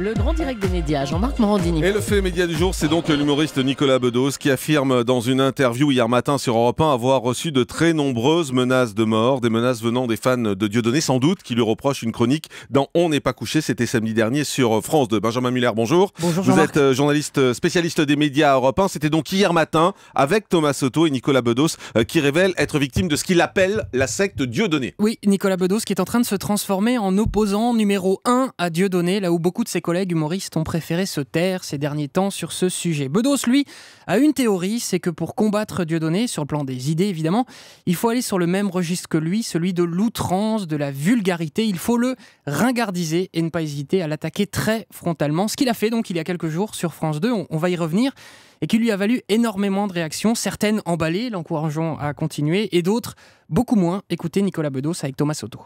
Le grand direct des médias, Jean-Marc Morandini. Et le fait média du jour, c'est donc l'humoriste Nicolas Bedos qui affirme dans une interview hier matin sur Europe 1 avoir reçu de très nombreuses menaces de mort, des menaces venant des fans de Dieudonné sans doute, qui lui reprochent une chronique dans On n'est pas couché, c'était samedi dernier sur France de Benjamin Muller, bonjour. Bonjour Vous êtes euh, journaliste euh, spécialiste des médias à Europe c'était donc hier matin avec Thomas Soto et Nicolas Bedos euh, qui révèle être victime de ce qu'il appelle la secte Dieudonné. Oui, Nicolas Bedos qui est en train de se transformer en opposant numéro 1 à Dieudonné là où beaucoup de ses collègues humoristes ont préféré se taire ces derniers temps sur ce sujet. Bedos, lui, a une théorie, c'est que pour combattre Dieudonné, sur le plan des idées évidemment, il faut aller sur le même registre que lui, celui de l'outrance, de la vulgarité. Il faut le ringardiser et ne pas hésiter à l'attaquer très frontalement. Ce qu'il a fait donc il y a quelques jours sur France 2, on, on va y revenir et qui lui a valu énormément de réactions, certaines emballées, l'encourageant à continuer, et d'autres beaucoup moins. Écoutez Nicolas Bedos avec Thomas Soto.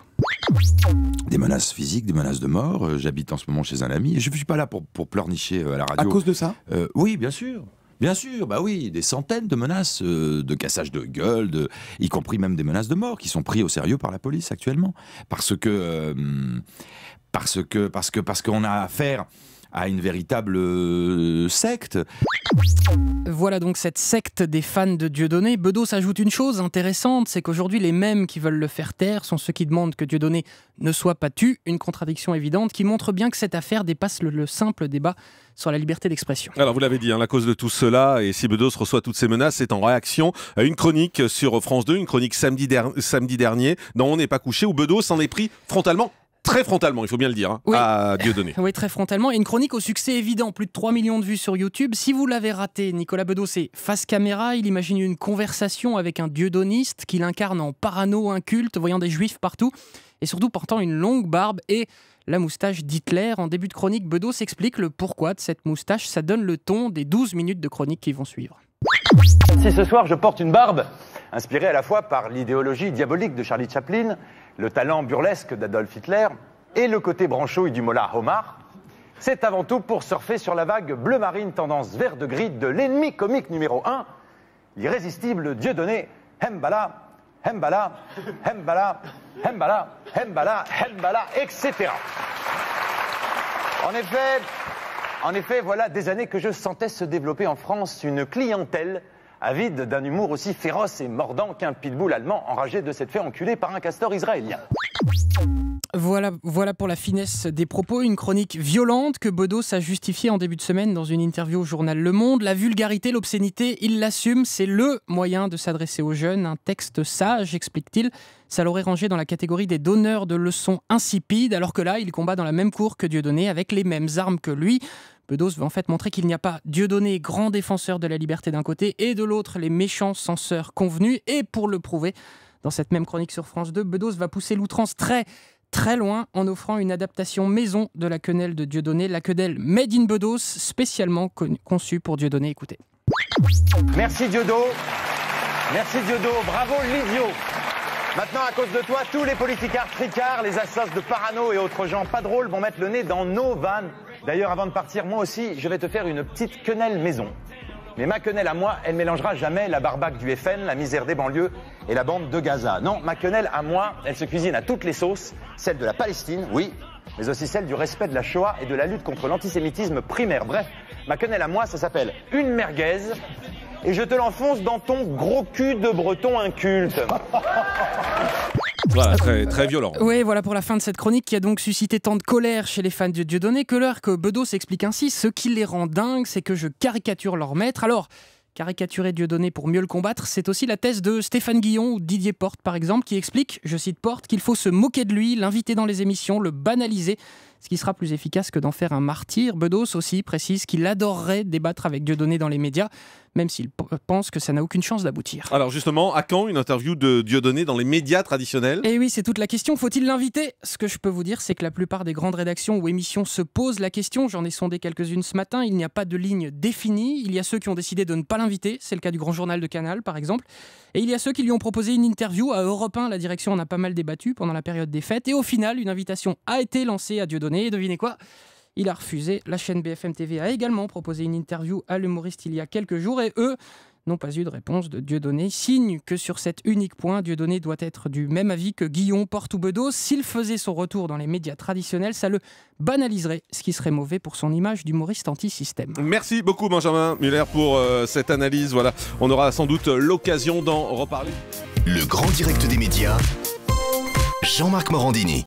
Des menaces physiques, des menaces de mort. Euh, j'habite en ce moment chez un ami. je ne suis pas là pour, pour, pleurnicher euh, à la radio. À cause de ça euh, Oui, bien sûr. Bien sûr, bah oui, des centaines de menaces de cassage de gueule, y compris même des menaces de mort qui sont prises au sérieux par la police actuellement. Parce que. parce que. Parce que. Parce qu'on a affaire à une véritable secte. Voilà donc cette secte des fans de Dieudonné. Bedos ajoute une chose intéressante, c'est qu'aujourd'hui les mêmes qui veulent le faire taire sont ceux qui demandent que Dieudonné ne soit pas tu, une contradiction évidente qui montre bien que cette affaire dépasse le, simple débat sur la liberté d'expression. Alors vous l'avez dit, hein, la cause de tout cela, et si Bedos reçoit toutes ces menaces, c'est en réaction à une chronique sur France 2, une chronique samedi, samedi dernier dans On n'est pas couché, où Bedos s'en est pris frontalement très frontalement, il faut bien le dire, hein, oui. à Dieudonné. oui, très frontalement. Et une chronique au succès évident, plus de 3 millions de vues sur YouTube. Si vous l'avez raté, Nicolas Bedos c'est face caméra. Il imagine une conversation avec un dieudoniste qu'il incarne en parano inculte, voyant des juifs partout et surtout portant une longue barbe et la moustache d'Hitler. En début de chronique, Bedos explique le pourquoi de cette moustache. Ça donne le ton des 12 minutes de chronique qui vont suivre. Si ce soir je porte une barbe, inspirée à la fois par l'idéologie diabolique de Charlie Chaplin le talent burlesque d'Adolf Hitler et le côté branchouille du mollah Omar, c'est avant tout pour surfer sur la vague bleu marine tendance vert de gris de l'ennemi comique numéro un, l'irrésistible Dieudonné Hembala, Hembala, Hembala, Hembala, Hembala, Hembala, etc. En effet, en effet, voilà des années que je sentais se développer en France une clientèle avide d'un humour aussi féroce et mordant qu'un pitbull allemand enragé de cette fait enculer par un castor israélien. Voilà, pour la finesse des propos, une chronique violente que Bodos a justifiée en début de semaine dans une interview au journal Le Monde. La vulgarité, l'obscénité, il l'assume, c'est LE moyen de s'adresser aux jeunes. Un texte sage, explique-t-il, ça l'aurait rangé dans la catégorie des donneurs de leçons insipides, alors que là, il combat dans la même cour que Dieu donné, avec les mêmes armes que lui. Bedos veut en fait montrer qu'il n'y a pas Dieudonné, grand défenseur de la liberté d'un côté, et de l'autre les méchants censeurs convenus. Et pour le prouver, dans cette même chronique sur France 2, Bedos va pousser l'outrance très très loin en offrant une adaptation maison de la quenelle de Dieudonné, la quenelle Made in Bedos, spécialement conçue pour Dieudonné. Écoutez. Merci Dieudo, Merci Dieudo, Bravo l'idiot. Maintenant, à cause de toi, tous les politicards tricards, les assassins de parano et autres gens pas drôles vont mettre le nez dans nos vannes D'ailleurs, avant de partir, moi aussi, je vais te faire une petite quenelle maison. Mais ma quenelle à moi, elle mélangera jamais la barbaque du FN, la misère des banlieues et la bande de Gaza. Non, ma quenelle à moi, elle se cuisine à toutes les sauces, celle de la Palestine, oui, mais aussi celle du respect de la Shoah et de la lutte contre l'antisémitisme primaire. Bref, ma quenelle à moi, ça s'appelle une merguez et je te l'enfonce dans ton gros cul de breton inculte. Voilà, très, très violent. Oui, voilà pour la fin de cette chronique qui a donc suscité tant de colère chez les fans de Dieudonné que l'heure que Bedos explique ainsi ce qui les rend dingues, c'est que je caricature leur maître. Alors, caricaturer Dieudonné pour mieux le combattre, c'est aussi la thèse de Stéphane Guillon ou Didier Porte par exemple, qui explique, je cite Porte, qu'il faut se moquer de lui, l'inviter dans les émissions, le banaliser, ce qui sera plus efficace que d'en faire un martyr. Bedos aussi précise qu'il adorerait débattre avec Dieudonné dans les médias même s'il pense que ça n'a aucune chance d'aboutir. Alors justement, à quand une interview de Dieudonné dans les médias traditionnels Eh oui, c'est toute la question. Faut-il l'inviter Ce que je peux vous dire, c'est que la plupart des grandes rédactions ou émissions se posent la question. J'en ai sondé quelques-unes ce matin. Il n'y a pas de ligne définie. Il y a ceux qui ont décidé de ne pas l'inviter. C'est le cas du Grand Journal de Canal, par exemple. Et il y a ceux qui lui ont proposé une interview à Europe 1. La direction en a pas mal débattu pendant la période des fêtes. Et au final, une invitation a été lancée à Dieudonné. Et devinez quoi il a refusé. La chaîne BFM TV a également proposé une interview à l'humoriste il y a quelques jours et eux n'ont pas eu de réponse de Dieudonné, signe que sur cet unique point, Dieudonné doit être du même avis que Guillaume Porte S'il faisait son retour dans les médias traditionnels, ça le banaliserait, ce qui serait mauvais pour son image d'humoriste anti-système. Merci beaucoup Benjamin Muller pour euh, cette analyse. Voilà, on aura sans doute l'occasion d'en reparler. Le grand direct des médias, Jean-Marc Morandini.